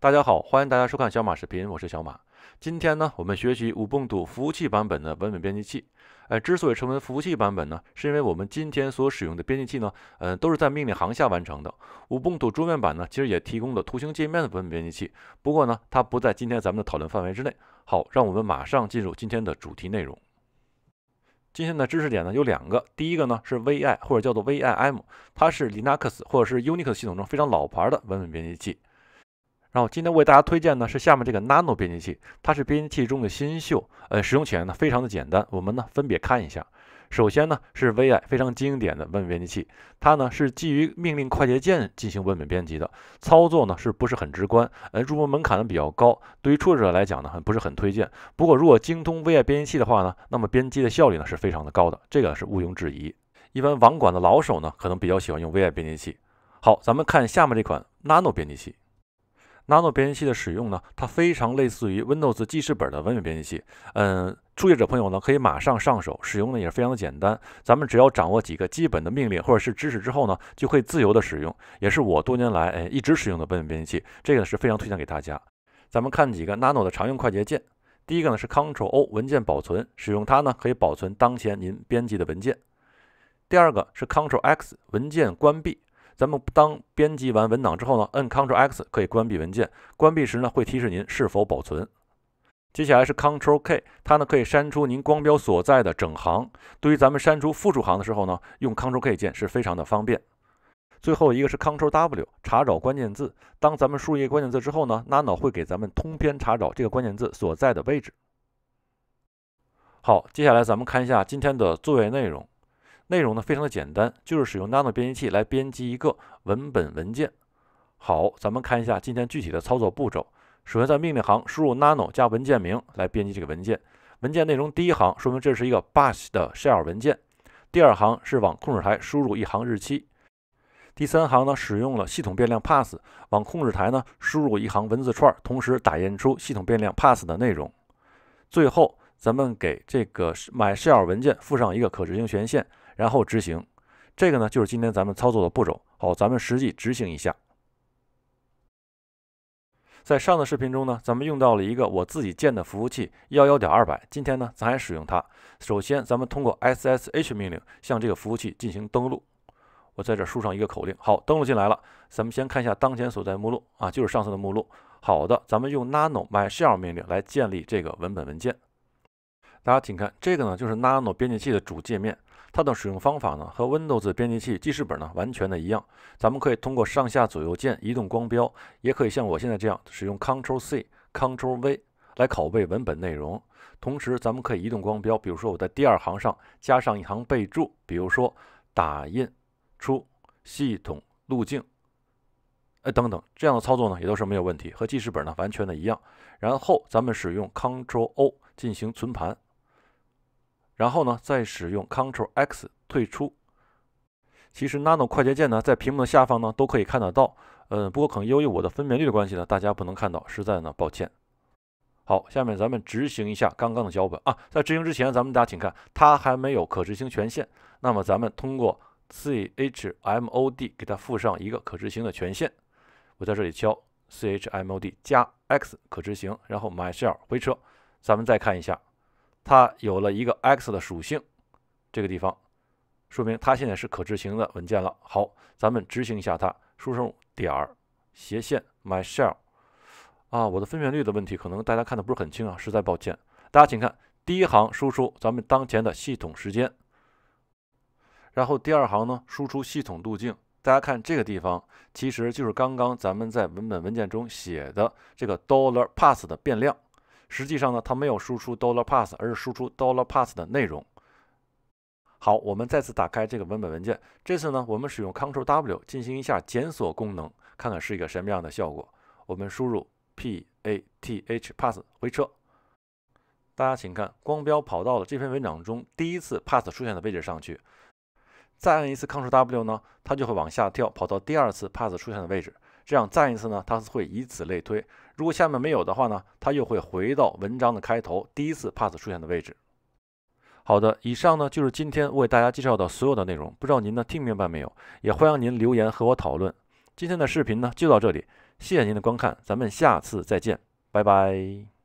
大家好，欢迎大家收看小马视频，我是小马。今天呢，我们学习五泵土服务器版本的文本编辑器。呃，之所以称为服务器版本呢，是因为我们今天所使用的编辑器呢，呃，都是在命令行下完成的。五泵土桌面版呢，其实也提供了图形界面的文本编辑器，不过呢，它不在今天咱们的讨论范围之内。好，让我们马上进入今天的主题内容。今天的知识点呢有两个，第一个呢是 vi 或者叫做 vim，它是 Linux 或者是 Unix 系统中非常老牌的文本编辑器。然后今天为大家推荐呢是下面这个 Nano 编辑器，它是编辑器中的新秀，呃，使用起来呢非常的简单。我们呢分别看一下，首先呢是 Vi 非常经典的文本编辑器，它呢是基于命令快捷键进行文本编辑的操作呢是不是很直观？呃，入门门槛呢比较高，对于初学者来讲呢不是很推荐。不过如果精通 Vi 编辑器的话呢，那么编辑的效率呢是非常的高的，这个是毋庸置疑。一般网管的老手呢可能比较喜欢用 Vi 编辑器。好，咱们看下面这款 Nano 编辑器。nano 编辑器的使用呢，它非常类似于 Windows 记事本的文本编辑器。嗯，初学者朋友呢可以马上上手使用呢，也是非常的简单。咱们只要掌握几个基本的命令或者是知识之后呢，就会自由的使用。也是我多年来哎一直使用的文本编辑器，这个是非常推荐给大家。咱们看几个 nano 的常用快捷键。第一个呢是 c t r l O 文件保存，使用它呢可以保存当前您编辑的文件。第二个是 c t r l X 文件关闭。咱们当编辑完文档之后呢，按 Ctrl X 可以关闭文件。关闭时呢，会提示您是否保存。接下来是 Ctrl K，它呢可以删除您光标所在的整行。对于咱们删除复数行的时候呢，用 Ctrl K 键是非常的方便。最后一个是 Ctrl W，查找关键字。当咱们输入一个关键字之后呢，Nano 会给咱们通篇查找这个关键字所在的位置。好，接下来咱们看一下今天的作业内容。内容呢非常的简单，就是使用 nano 编辑器来编辑一个文本文件。好，咱们看一下今天具体的操作步骤。首先在命令行输入 nano 加文件名来编辑这个文件。文件内容第一行说明这是一个 bash 的 shell 文件，第二行是往控制台输入一行日期，第三行呢使用了系统变量 pass，往控制台呢输入一行文字串，同时打印出系统变量 pass 的内容。最后咱们给这个 my shell 文件附上一个可执行权限。然后执行，这个呢就是今天咱们操作的步骤。好，咱们实际执行一下。在上的视频中呢，咱们用到了一个我自己建的服务器幺幺点二百。今天呢，咱还使用它。首先，咱们通过 SSH 命令向这个服务器进行登录。我在这输上一个口令。好，登录进来了。咱们先看一下当前所在目录啊，就是上次的目录。好的，咱们用 nano myshell 命令来建立这个文本文件。大家请看，这个呢就是 Nano 编辑器的主界面。它的使用方法呢和 Windows 编辑器记事本呢完全的一样。咱们可以通过上下左右键移动光标，也可以像我现在这样使用 Ctrl+C、Ctrl+V 来拷贝文本内容。同时，咱们可以移动光标，比如说我在第二行上加上一行备注，比如说打印出系统路径，哎等等，这样的操作呢也都是没有问题，和记事本呢完全的一样。然后咱们使用 Ctrl+O 进行存盘。然后呢，再使用 c t r l X 退出。其实 Nano 快捷键呢，在屏幕的下方呢，都可以看得到。嗯，不过可能由于我的分辨率的关系呢，大家不能看到，实在呢，抱歉。好，下面咱们执行一下刚刚的脚本啊。在执行之前，咱们大家请看，它还没有可执行权限。那么咱们通过 chmod 给它附上一个可执行的权限。我在这里敲 chmod 加 x 可执行，然后 myshell 回车。咱们再看一下。它有了一个 x 的属性，这个地方说明它现在是可执行的文件了。好，咱们执行一下它，输入点儿斜线 my shell 啊。我的分辨率的问题可能大家看的不是很清啊，实在抱歉。大家请看第一行输出咱们当前的系统时间，然后第二行呢输出系统路径。大家看这个地方其实就是刚刚咱们在文本文件中写的这个 dollar p a s s 的变量。实际上呢，它没有输出 dollar p a s s 而是输出 dollar p a s s 的内容。好，我们再次打开这个文本文件。这次呢，我们使用 c t r l w 进行一下检索功能，看看是一个什么样的效果。我们输入 path p a s s 回车。大家请看，光标跑到了这篇文章中第一次 p a s s 出现的位置上去。再按一次 c t r l w 呢，它就会往下跳，跑到第二次 p a s s 出现的位置。这样再一次呢，它是会以此类推。如果下面没有的话呢，它又会回到文章的开头，第一次 pass 出现的位置。好的，以上呢就是今天我给大家介绍的所有的内容。不知道您呢听明白没有？也欢迎您留言和我讨论。今天的视频呢就到这里，谢谢您的观看，咱们下次再见，拜拜。